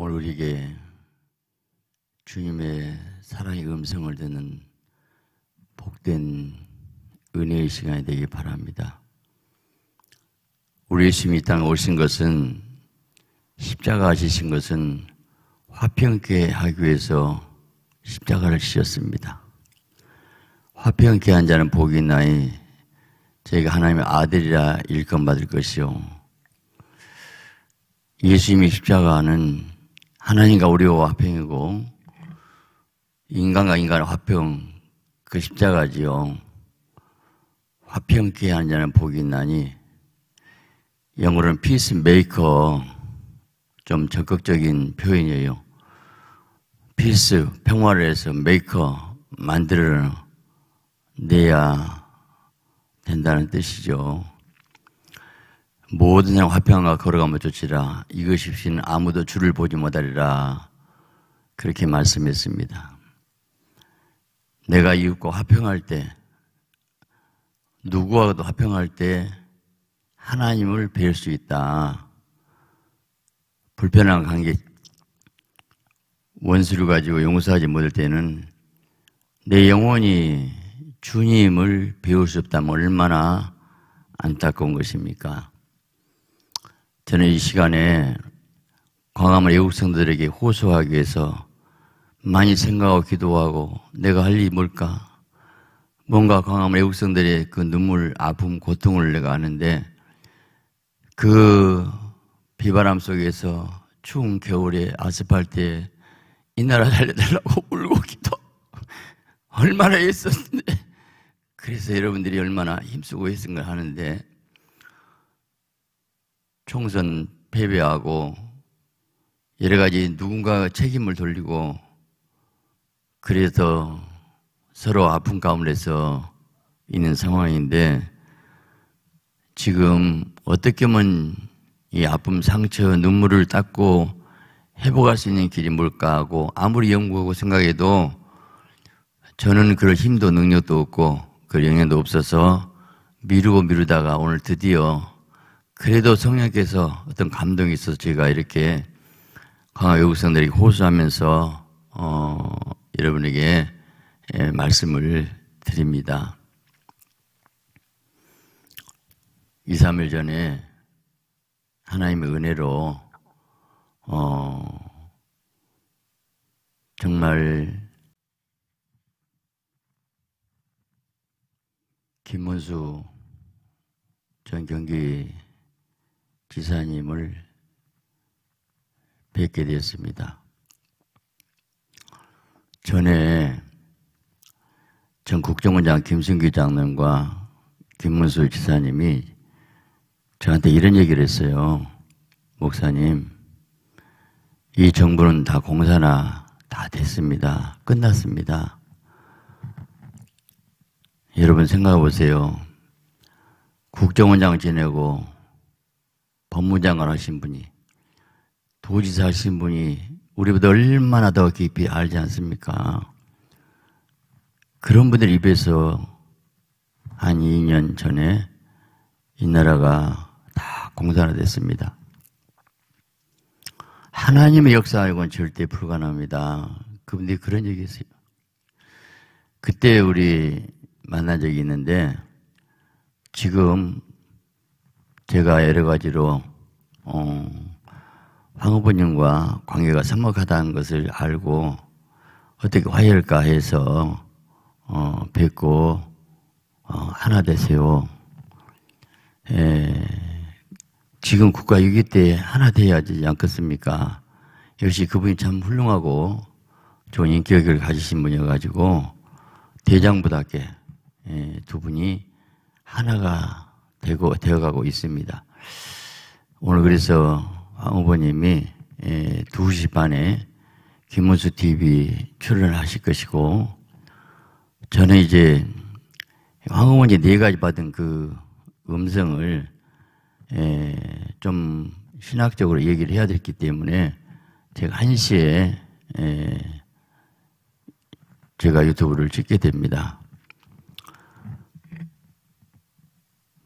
오늘 우리에게 주님의 사랑의 음성을 듣는 복된 은혜의 시간이 되길 바랍니다. 우리 예수님이 땅에 오신 것은 십자가 하신 것은 화평케 하기 위해서 십자가를 지셨습니다. 화평케 한 자는 복이 나니 저희가 하나님의 아들이라 일컬받을 것이요 예수님이 십자가는 하나님과 우리와 화평이고 인간과 인간의 화평 그 십자가지요. 화평케 한 자는 복이 있나니 영어로는 peacemaker 좀 적극적인 표현이에요. peace 평화를 해서 메이커 만들어 내야 된다는 뜻이죠. 모든 양 화평과 걸어가면 좋지라 이것이 없이 아무도 주를 보지 못하리라 그렇게 말씀했습니다. 내가 이웃과 화평할 때 누구와도 화평할 때 하나님을 배울 수 있다. 불편한 관계 원수를 가지고 용서하지 못할 때는 내 영혼이 주님을 배울 수 없다면 얼마나 안타까운 것입니까? 저는 이 시간에 광화문 애국생들에게 호소하기 위해서 많이 생각하고 기도하고 내가 할 일이 뭘까? 뭔가 광화문 애국생들의 그 눈물, 아픔, 고통을 내가 아는데 그 비바람 속에서 추운 겨울에 아스팔트에 이 나라 살려달라고 울고 기도 얼마나 했었는데 그래서 여러분들이 얼마나 힘쓰고 했은걸 하는데 총선 패배하고 여러 가지 누군가 책임을 돌리고 그래서 서로 아픈 가운데서 있는 상황인데 지금 어떻게 하면 이 아픔, 상처, 눈물을 닦고 회복할 수 있는 길이 뭘까 하고 아무리 연구하고 생각해도 저는 그럴 힘도 능력도 없고 그 영향도 없어서 미루고 미루다가 오늘 드디어 그래도 성령께서 어떤 감동이 있어서 제가 이렇게 강화 외국생들에게 호소하면서 어, 여러분에게 예, 말씀을 드립니다. 2, 3일 전에 하나님의 은혜로 어, 정말 김문수 전 경기 기사님을 뵙게 되었습니다. 전에 전 국정원장 김승규 장관과 김문수 지사님이 저한테 이런 얘기를 했어요. 목사님, 이 정부는 다 공사나 다 됐습니다. 끝났습니다. 여러분 생각해 보세요. 국정원장 지내고 법무장관 하신 분이 도지사 하신 분이 우리보다 얼마나 더 깊이 알지 않습니까? 그런 분들 입에서 한 2년 전에 이 나라가 다 공산화됐습니다. 하나님의 역사하고 절대 불가능합니다. 그분들이 그런 얘기 했어요. 그때 우리 만난 적이 있는데 지금 제가 여러 가지로 어, 황 후보님과 관계가 서먹하다는 것을 알고 어떻게 화해할까 해서 어, 뵙고 어, 하나 되세요. 에, 예, 지금 국가 위기 때 하나 돼야 되지 않겠습니까? 역시 그분이 참 훌륭하고 좋은 인격을 가지신 분이어가지고 대장부답게 에, 예, 두 분이 하나가 되고 되어가고 있습니다. 오늘 그래서 후보님이 2시 예, 반에 김문수 TV 출연하실 것이고 저는 이제 황 의원이 네 가지 받은 그 음성을 예, 좀 신학적으로 얘기를 해야 됐기 때문에 제가 1시에 예, 제가 유튜브를 찍게 됩니다.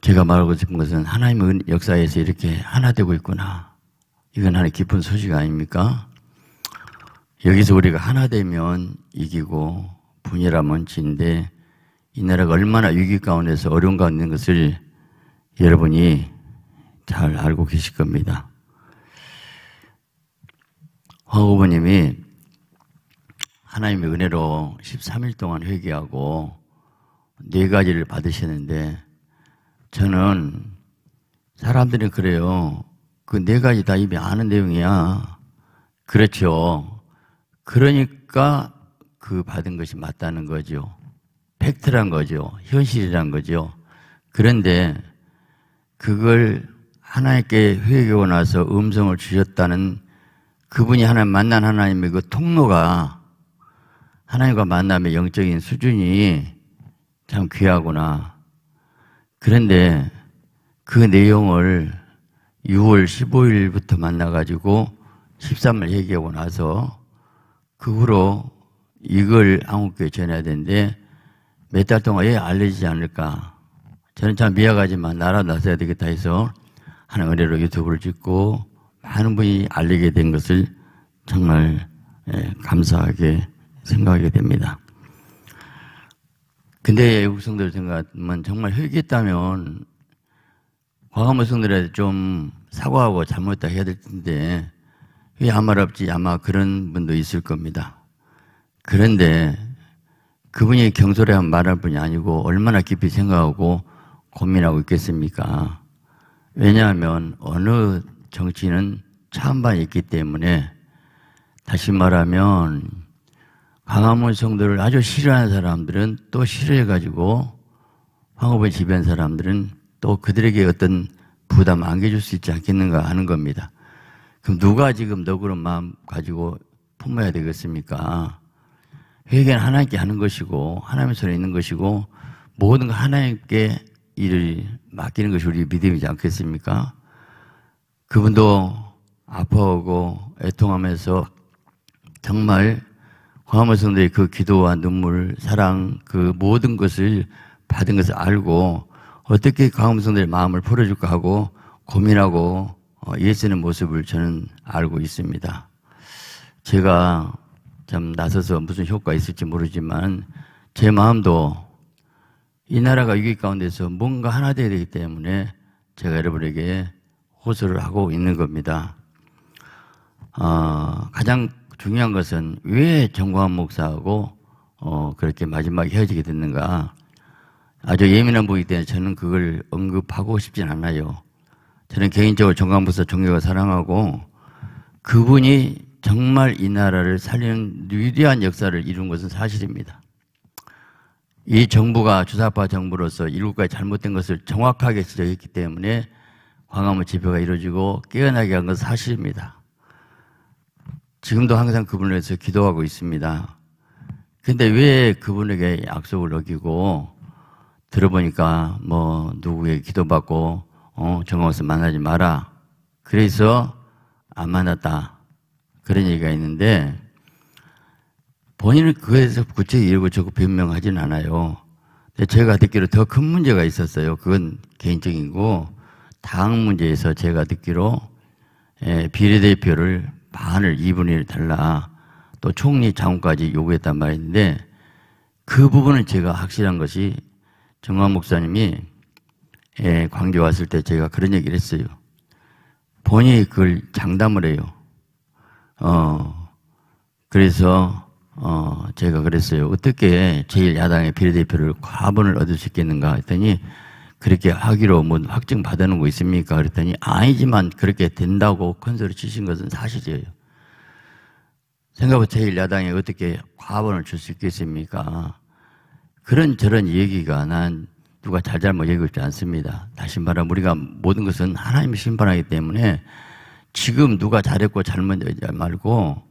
제가 말하고 싶은 것은 하나님의 역사에서 이렇게 하나 되고 있구나. 이건 하나의 깊은 소식 아닙니까? 여기서 우리가 하나 되면 이기고 분이라면 진데 이 나라가 얼마나 위기 가운데서 어려운 가운데 있는 것을 여러분이 잘 알고 계실 겁니다. 황후보님이 하나님의 은혜로 13일 동안 회개하고 네 가지를 받으시는데 저는 사람들이 그래요. 그 네 가지 다 이미 아는 내용이야. 그렇죠. 그러니까 그 받은 것이 맞다는 거죠. 팩트란 거죠. 현실이란 거죠. 그런데 그걸 하나님께 회개하고 나서 음성을 주셨다는 그분이 하나님 만난 하나님의 그 통로가 하나님과 만남의 영적인 수준이 참 귀하구나. 그런데 그 내용을 6월 15일부터 만나가지고 13일 얘기하고 나서 그 후로 이걸 한국교회 전해야 되는데 몇 달 동안 왜 알려지지 않을까. 저는 참 미약하지만 나라 나서야 되겠다 해서 하나 의뢰로 유튜브를 찍고 많은 분이 알리게 된 것을 정말 예, 감사하게 생각하게 됩니다. 근데 애국성들 생각하면 정말 회개했다면 과감여 성들한테 좀 사과하고 잘못했다 해야 될 텐데 왜 아마 없지 아마 그런 분도 있을 겁니다. 그런데 그분이 경솔해한 말할 분이 아니고 얼마나 깊이 생각하고 고민하고 있겠습니까? 왜냐하면 어느 정치는 참반이 있기 때문에 다시 말하면 광화문 성도를 아주 싫어하는 사람들은 또 싫어해가지고 황업을 지배한 사람들은 또 그들에게 어떤 부담 안겨줄 수 있지 않겠는가 하는 겁니다. 그럼 누가 지금 너그런 마음 가지고 품어야 되겠습니까? 회개는 하나님께 하는 것이고 하나님의 손에 있는 것이고 모든 걸 하나님께 일을 맡기는 것이 우리 믿음이지 않겠습니까? 그분도 아파하고 애통하면서 정말 광화문 성도의 그 기도와 눈물, 사랑, 그 모든 것을 받은 것을 알고 어떻게 광화문 성도의 마음을 풀어줄까 하고 고민하고 어, 예쓰는 모습을 저는 알고 있습니다. 제가 참 나서서 무슨 효과 있을지 모르지만 제 마음도 이 나라가 위기 가운데서 뭔가 하나 되어야 되기 때문에 제가 여러분에게 호소를 하고 있는 겁니다. 어, 가장 중요한 것은 왜정광 목사하고 어, 그렇게 마지막에 헤어지게 됐는가. 아주 예민한 부 분이기 때문에 저는 그걸 언급하고 싶진 않아요. 저는 개인적으로 정광 목사 종교가 사랑하고 그분이 정말 이 나라를 살리는 위대한 역사를 이룬 것은 사실입니다. 이 정부가 주사파 정부로서 일국가의 잘못된 것을 정확하게 지적했기 때문에 광화문 집회가 이루어지고 깨어나게 한건 사실입니다. 지금도 항상 그분을 위해서 기도하고 있습니다. 근데 왜 그분에게 약속을 어기고 들어보니까 뭐 누구에게 기도받고 어, 정원에서 만나지 마라. 그래서 안 만났다. 그런 얘기가 있는데 본인은 그에서 구체적이 이러고 변명하진 않아요. 근데 제가 듣기로 더 큰 문제가 있었어요. 그건 개인적이고 당 문제에서 제가 듣기로 예, 비례대표를 반을 2분의 1 달라 또 총리 장관까지 요구했단 말인데 그부분을 제가 확실한 것이 정광 목사님이 예, 광주 왔을 때 제가 그런 얘기를 했어요. 본인이 그걸 장담을 해요. 어, 그래서, 어, 제가 그랬어요. 어떻게 제일 야당의 비례대표를 과분을 얻을 수 있겠는가 했더니 그렇게 하기로 뭐확정받은거 있습니까? 그랬더니 아니지만 그렇게 된다고 컨설을 치신 것은 사실이에요. 생각보다 제일 야당이 어떻게 과반을 줄 수 있겠습니까? 그런 저런 얘기가 난 누가 잘잘못 얘기고 있 않습니다. 다시 말하면 우리가 모든 것은 하나님이 심판하기 때문에 지금 누가 잘했고 잘못 얘기 말고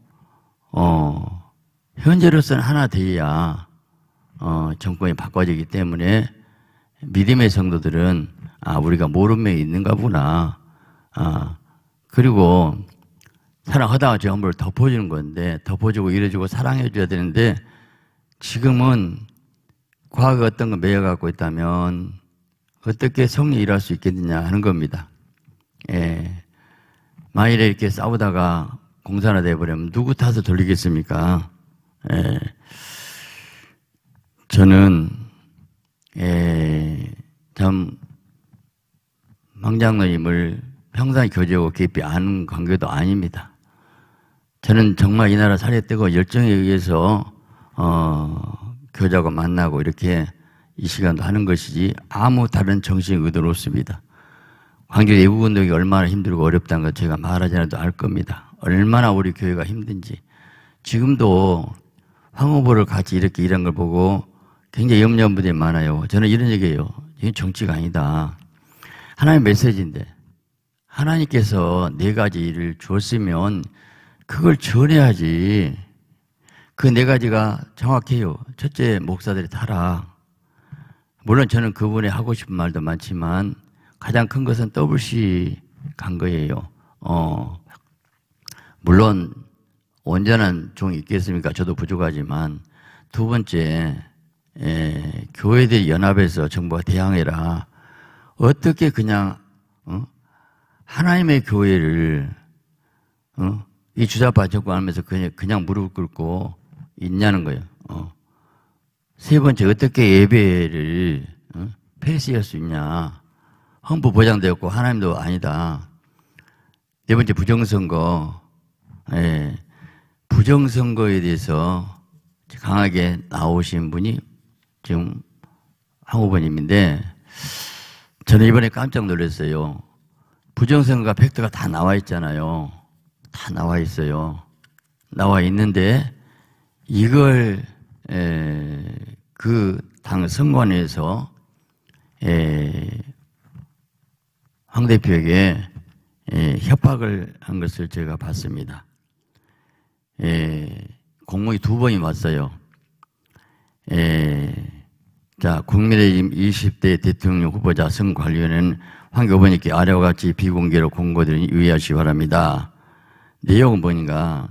어 현재로서는 하나 돼야 어 정권이 바꿔지기 때문에 믿음의 성도들은 아 우리가 모름에 있는가 보나 아 그리고 사랑하다가 제 허물을 덮어주는 건데 덮어주고 이래주고 사랑해줘야 되는데 지금은 과거 어떤 거 매여 갖고 있다면 어떻게 성리 일할 수 있겠느냐 하는 겁니다. 예. 만일에 이렇게 싸우다가 공산화 돼버리면 누구 탓을 돌리겠습니까? 예. 저는 에, 예, 참망장노님을 평상 교제하고 깊이 아는 관계도 아닙니다. 저는 정말 이 나라 살에 뜨고 열정에 의해서 어, 교자고 만나고 이렇게 이 시간도 하는 것이지 아무 다른 정식 의도로 없습니다. 광주 외국 운동이 얼마나 힘들고 어렵다는 걸 제가 말하지않아도알 겁니다. 얼마나 우리 교회가 힘든지 지금도 황후보를 같이 이렇게 일한 걸 보고 굉장히 염려한 분들이 많아요. 저는 이런 얘기예요. 이건 정치가 아니다. 하나님의 메시지인데 하나님께서 네 가지 일을 주었으면 그걸 전해야지. 그 네 가지가 정확해요. 첫째, 목사들이 타락. 물론 저는 그분이 하고 싶은 말도 많지만 가장 큰 것은 WC 간 거예요. 어, 물론 온전한 종이 있겠습니까? 저도 부족하지만 두 번째, 에, 예, 교회들 이 연합해서 정부가 대항해라. 어떻게 그냥 어? 하나님의 교회를 어? 이 주자 받쳤고 하면서 그냥, 그냥 무릎 꿇고 있냐는 거예요. 어. 세 번째 어떻게 예배를 어? 폐쇄할 수 있냐? 헌법 보장되었고 하나님도 아니다. 네 번째 부정선거, 예. 부정선거에 대해서 강하게 나오신 분이 지금 항우번님인데 저는 이번에 깜짝 놀랐어요. 부정선거가 팩트가 다 나와 있잖아요. 다 나와 있어요. 나와 있는데 이걸 그 당 선관위에서 황 대표에게 협박을 한 것을 제가 봤습니다. 공무이 두 번이 왔어요. 자, 국민의힘 20대 대통령 후보자 선관위원회는 황 의원님께 아래와 같이 비공개로 공고드리니 유의하시기 바랍니다. 내용은 뭔가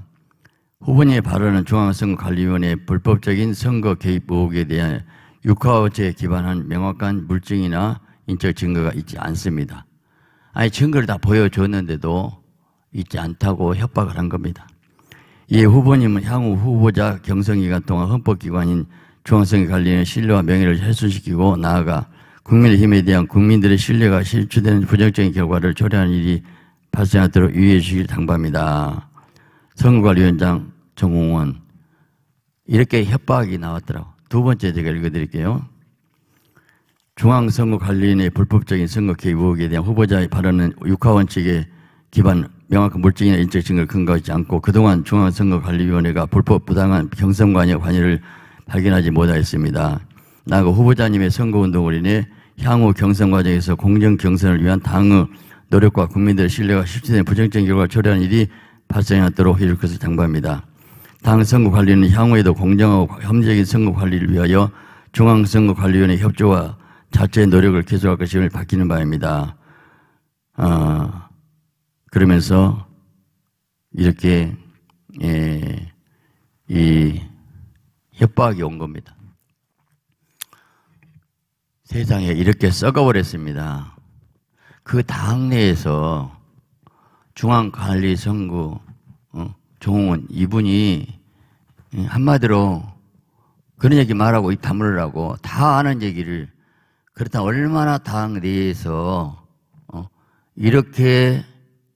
후보님의 발언은 중앙선거관리위원회의 불법적인 선거 개입 의혹에 대한 육하우제에 기반한 명확한 물증이나 인적 증거가 있지 않습니다. 아니 증거를 다 보여줬는데도 있지 않다고 협박을 한 겁니다. 이 후보님은 향후 후보자 경선 기간 동안 헌법기관인 중앙성의 관리의 신뢰와 명예를 훼손시키고 나아가 국민의힘에 대한 국민들의 신뢰가 실추되는 부정적인 결과를 초래하는 일이 발생하도록 유의해 주시길 당부합니다. 선거관리위원장 정홍원 이렇게 협박이 나왔더라고. 두 번째 제가 읽어드릴게요. 중앙선거관리인의 불법적인 선거 개입 의혹에 대한 후보자의 발언은 육하원칙에 기반 명확한 물증이나 인적 증거를 근거하지 않고 그동안 중앙선거관리위원회가 불법 부당한 경선관여 관여를 발견하지 못하였습니다. 나그 후보자님의 선거운동을 인해 향후 경선 과정에서 공정 경선을 위한 당의 노력과 국민들의 신뢰가 쉽지는 부정적인 결과를 초래하 일이 발생하도록 해줄 것을 당부합니다. 당 선거 관리는 향후에도 공정하고 협력적인 선거 관리를 위하여 중앙선거관리위원회 협조와 자체의 노력을 계속할 것임을 밝히는 바입니다. 어, 그러면서 이렇게 예, 이 협박이 온 겁니다. 세상에 이렇게 썩어버렸습니다. 그 당내에서 중앙관리선거 어, 종원 이분이 예, 한마디로 그런 얘기 말하고 입 다물으라고 다 아는 얘기를 그렇다 얼마나 당내에서 어, 이렇게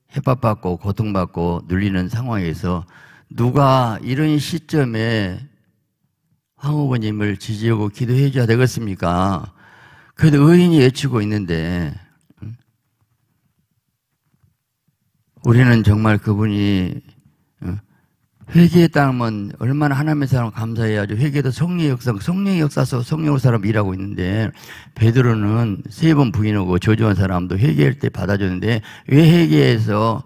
협박받고 고통받고 눌리는 상황에서 누가 이런 시점에 황후보님을 지지하고 기도해 줘야 되겠습니까? 그래도 의인이 외치고 있는데 우리는 정말 그분이 회개에 따르면 얼마나 하나님의 사람 감사해야죠. 회개도 성령의 역사, 성령의 역사 서 성령의 사람 일하고 있는데 베드로는 세 번 부인하고 저주한 사람도 회개할 때 받아줬는데 왜 회개해서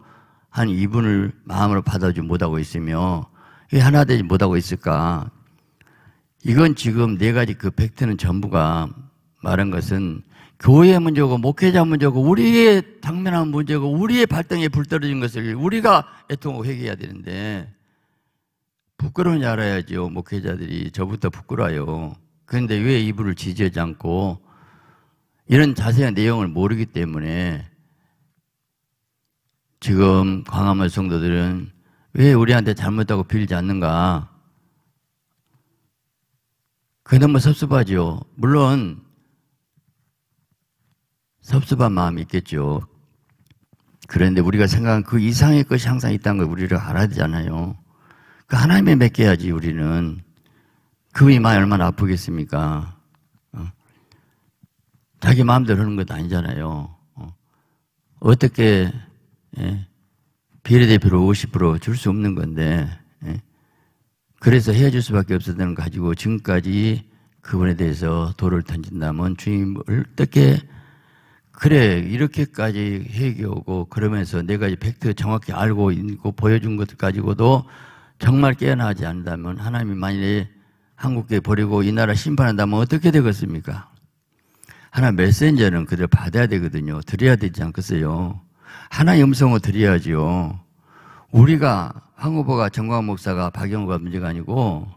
한 이분을 마음으로 받아주지 못하고 있으며 왜 하나 되지 못하고 있을까? 이건 지금 네 가지 그 팩트는 전부가 말한 것은 교회 문제고 목회자 문제고 우리의 당면한 문제고 우리의 발등에 불 떨어진 것을 우리가 애통하고 회개해야 되는데 부끄러운지 알아야죠. 목회자들이 저부터 부끄러워요. 그런데 왜 이불을 지지하지 않고 이런 자세한 내용을 모르기 때문에 지금 광화문 성도들은 왜 우리한테 잘못하고 빌지 않는가 그나마 섭섭하죠. 물론 섭섭한 마음이 있겠죠. 그런데 우리가 생각한 그 이상의 것이 항상 있다는 걸우리를 알아야 되잖아요. 그 하나님에 맡겨야지 우리는. 그이 마음이 얼마나 아프겠습니까? 어? 자기 마음대로 하는 것도 아니잖아요. 어. 떻게 예? 비례대표로 50%줄 수 없는 건데 그래서 헤어질 수밖에 없었다는 걸 가지고 지금까지 그분에 대해서 돌을 던진다면 주님을 어떻게 그래 이렇게까지 회개하고 그러면서 내 가지 팩트 정확히 알고 있고 보여준 것 가지고도 정말 깨어나지 않는다면 하나님이 만일에 한국에 버리고 이 나라 심판한다면 어떻게 되겠습니까? 하나 메신저는 그대로 받아야 되거든요. 드려야 되지 않겠어요? 하나의 음성을 드려야지요. 우리가 황 후보가 정광 목사가 박영호가 문제가 아니고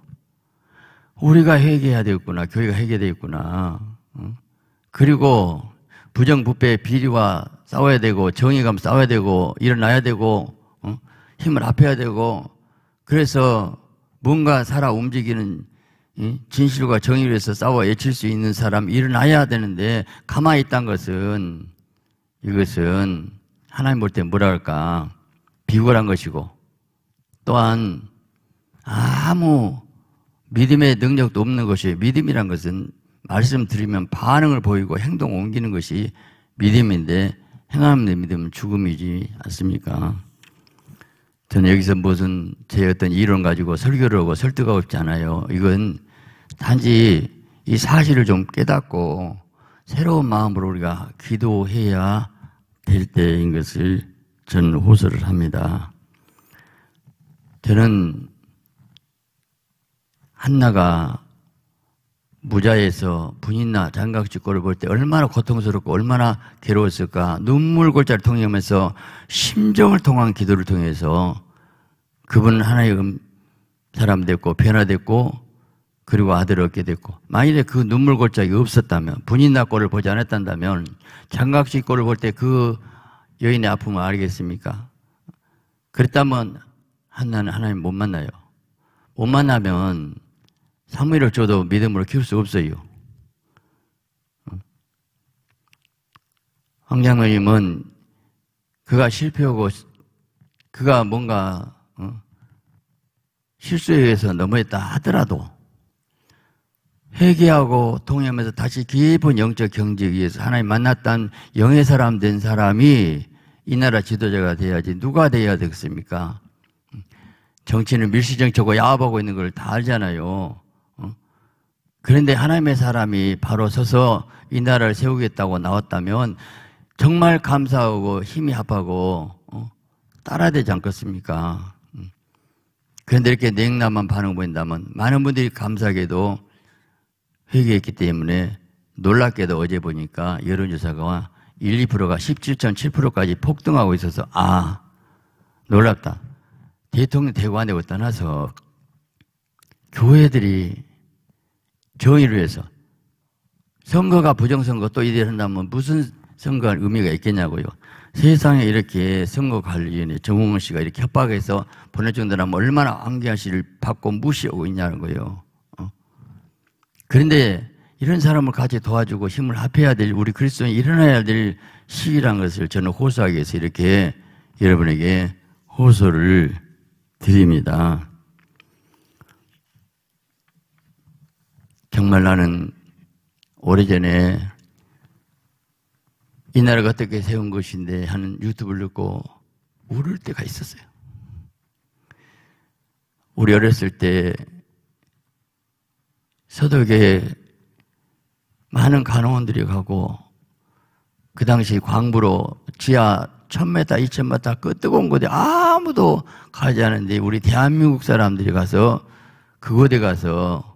우리가 회개해야 되겠구나 교회가 회개되겠구나 그리고 부정부패 비리와 싸워야 되고 정의감 싸워야 되고 일어나야 되고 힘을 합해야 되고 그래서 뭔가 살아 움직이는 진실과 정의를 위해서 싸워 외칠 수 있는 사람 일어나야 되는데 가만히 있다는 것은 이것은 하나님 볼 때 뭐라 할까 비굴한 것이고 또한 아무 믿음의 능력도 없는 것이 믿음이란 것은 말씀드리면 반응을 보이고 행동 옮기는 것이 믿음인데 행함 의 믿음은 죽음이지 않습니까? 저는 여기서 무슨 제 어떤 이론 가지고 설교를 하고 설득하고 싶지 않아요. 이건 단지 이 사실을 좀 깨닫고 새로운 마음으로 우리가 기도해야 될 때인 것을 저는 호소를 합니다. 저는 한나가 무자에서 분인나 장각지골을 볼 때 얼마나 고통스럽고 얼마나 괴로웠을까 눈물 골자를 통하면서 해 심정을 통한 기도를 통해서 그분은 하나의 음, 사람 됐고 변화됐고 그리고 아들을 얻게 됐고 만일에 그 눈물 골짜기 없었다면 분인나 골을 보지 않았단다면 장각지 골을 볼때그 여인의 아픔을 알겠습니까? 그랬다면 한나는 하나님 못 만나요. 못 만나면 사무엘을 줘도 믿음으로 키울 수 없어요. 황장로님은 그가 실패하고 그가 뭔가 어, 실수에 의해서 넘어졌다 하더라도 회개하고 통하면서 다시 깊은 영적 경지에 의해서 하나님 만났던 영의 사람 된 사람이 이 나라 지도자가 돼야지 누가 돼야 되겠습니까? 정치는 밀시정치고 야합하고 있는 걸 다 알잖아요. 어? 그런데 하나님의 사람이 바로 서서 이 나라를 세우겠다고 나왔다면 정말 감사하고 힘이 합하고 어? 따라야 되지 않겠습니까? 음. 그런데 이렇게 냉담한 반응 보인다면 많은 분들이 감사하게도 회개했기 때문에 놀랍게도 어제 보니까 여론조사가 1, 2%가 17.7%까지 폭등하고 있어서 아 놀랍다. 대통령 대관되고 떠나서 교회들이 정의를 위해서 선거가 부정선거 또 이래 한다면 무슨 선거할 의미가 있겠냐고요. 세상에 이렇게 선거 관리위원회 정홍원 씨가 이렇게 협박해서 보낼정도라면 얼마나 안기한 씨를 받고 무시하고 있냐는 거예요. 어? 그런데 이런 사람을 같이 도와주고 힘을 합해야 될 우리 그리스도인 일어나야 될 시기란 것을 저는 호소하기 위해서 이렇게 여러분에게 호소를 드립니다. 정말 나는 오래전에 이 나라가 어떻게 세운 것인데 하는 유튜브를 듣고 울을 때가 있었어요. 우리 어렸을 때서독의 많은 간호원들이 가고 그 당시 광부로 지하 1000m, 2000m 그 뜨거운 곳에 아무도 가지 않은데 우리 대한민국 사람들이 가서 그곳에 가서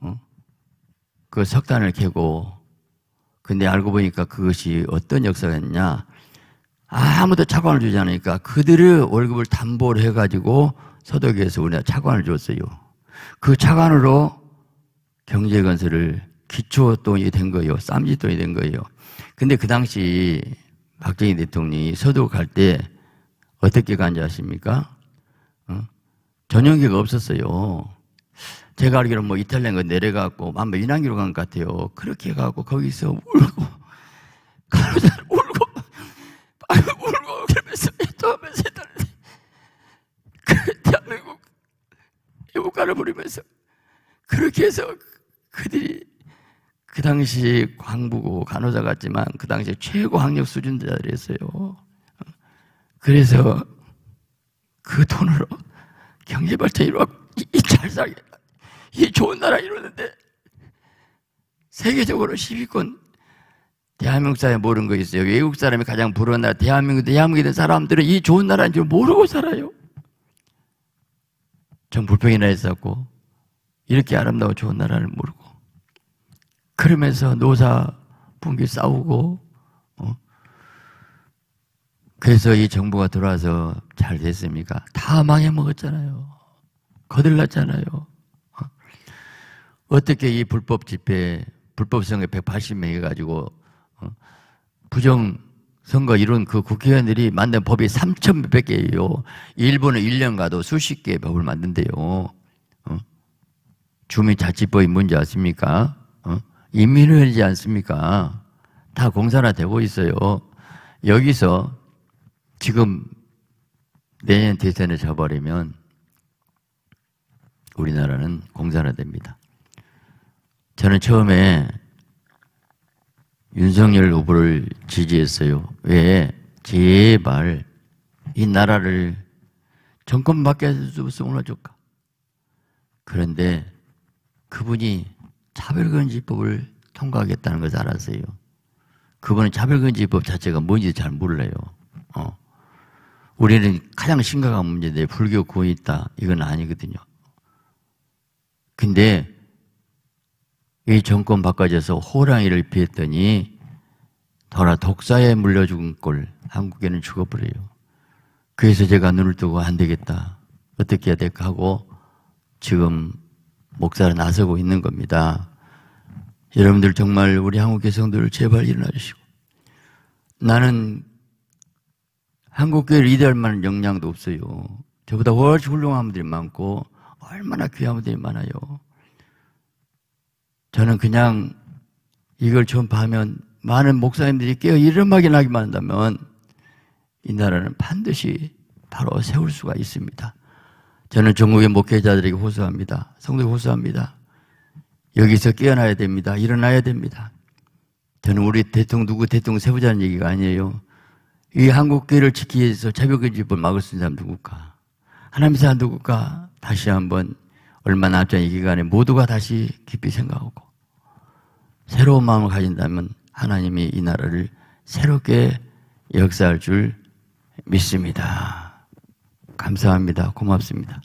어? 그 석탄을 캐고 근데 알고 보니까 그것이 어떤 역사였냐 아무도 차관을 주지 않으니까 그들의 월급을 담보로 해가지고 서독에서 우리가 차관을 줬어요. 그 차관으로 경제건설을 기초 돈이 된 거예요. 쌈짓 돈이 된 거예요. 근데 그 당시 박정희 대통령이 서도 갈때 어떻게 간지 아십니까? 어? 전용기가 없었어요. 제가 알기로 뭐 이탈리아가 내려가고 아마 인항기로 간 것 같아요. 그렇게 가고 거기서 울고 간호사 울고 아이 울고 그러면서 또 하면서 그 대한민국 국가를 부리면서 그렇게 해서 그들이 그 당시 광부고 간호사 같지만 그 당시 최고 학력 수준자들이었어요. 그래서 그 돈으로 경제 발전이로 루 이잘 살게 이 좋은 나라 이루는데 세계적으로 10위권 대한민국 사회 모르는 거 있어요. 외국 사람이 가장 부러운 나라 대한민국 대한민국에 있는 사람들은 이 좋은 나라인 줄 모르고 살아요. 전 불평이나 했었고 이렇게 아름다워 좋은 나라를 모르고 그러면서 노사분기 싸우고 어? 그래서 이 정부가 들어와서 잘 됐습니까? 다 망해먹었잖아요. 거들났잖아요. 어? 떻게이 불법 집회, 불법 선거 180명 해가지고 어? 부정 선거 이런그 국회의원들이 만든 법이 3 1 0 0 개예요. 일본은 1년 가도 수십 개의 법을 만든대요. 어? 주민자치법이 뭔지 아십니까? 인민회지 않습니까? 다 공산화되고 있어요. 여기서 지금 내년 대선에 져버리면 우리나라는 공산화됩니다. 저는 처음에 윤석열 후보를 지지했어요. 왜? 제발 이 나라를 정권 밖에서 무슨 올라줄까? 그런데 그분이 차별금지법을 통과하겠다는 것을 알았어요. 그분은 차별금지법 자체가 뭔지 잘 몰라요. 어. 우리는 가장 심각한 문제인데 불교 구원이 있다. 이건 아니거든요. 근데 이 정권 바꿔져서 호랑이를 피했더니 더라 독사에 물려 죽은 꼴 한국에는 죽어버려요. 그래서 제가 눈을 뜨고 안 되겠다. 어떻게 해야 될까 하고 지금 목사로 나서고 있는 겁니다. 여러분들 정말 우리 한국 개성들 제발 일어나주시고 나는 한국 교회를 리드할 만한 역량도 없어요. 저보다 훨씬 훌륭한 분들이 많고 얼마나 귀한 분들이 많아요. 저는 그냥 이걸 처음 봐면 많은 목사님들이 깨어 이름하게 나기만 한다면 이 나라는 반드시 바로 세울 수가 있습니다. 저는 전국의 목회자들에게 호소합니다. 성도에 호소합니다. 여기서 깨어나야 됩니다. 일어나야 됩니다. 저는 우리 대통령 누구 대통령 세우자는 얘기가 아니에요. 이 한국 교회를 지키기 위해서 차벽의 집을 막을 수 있는 사람 누굴까? 하나님의 사람 누굴까? 다시 한번 얼마 남지 않은 기간에 모두가 다시 깊이 생각하고 새로운 마음을 가진다면 하나님이 이 나라를 새롭게 역사할 줄 믿습니다. 감사합니다. 고맙습니다.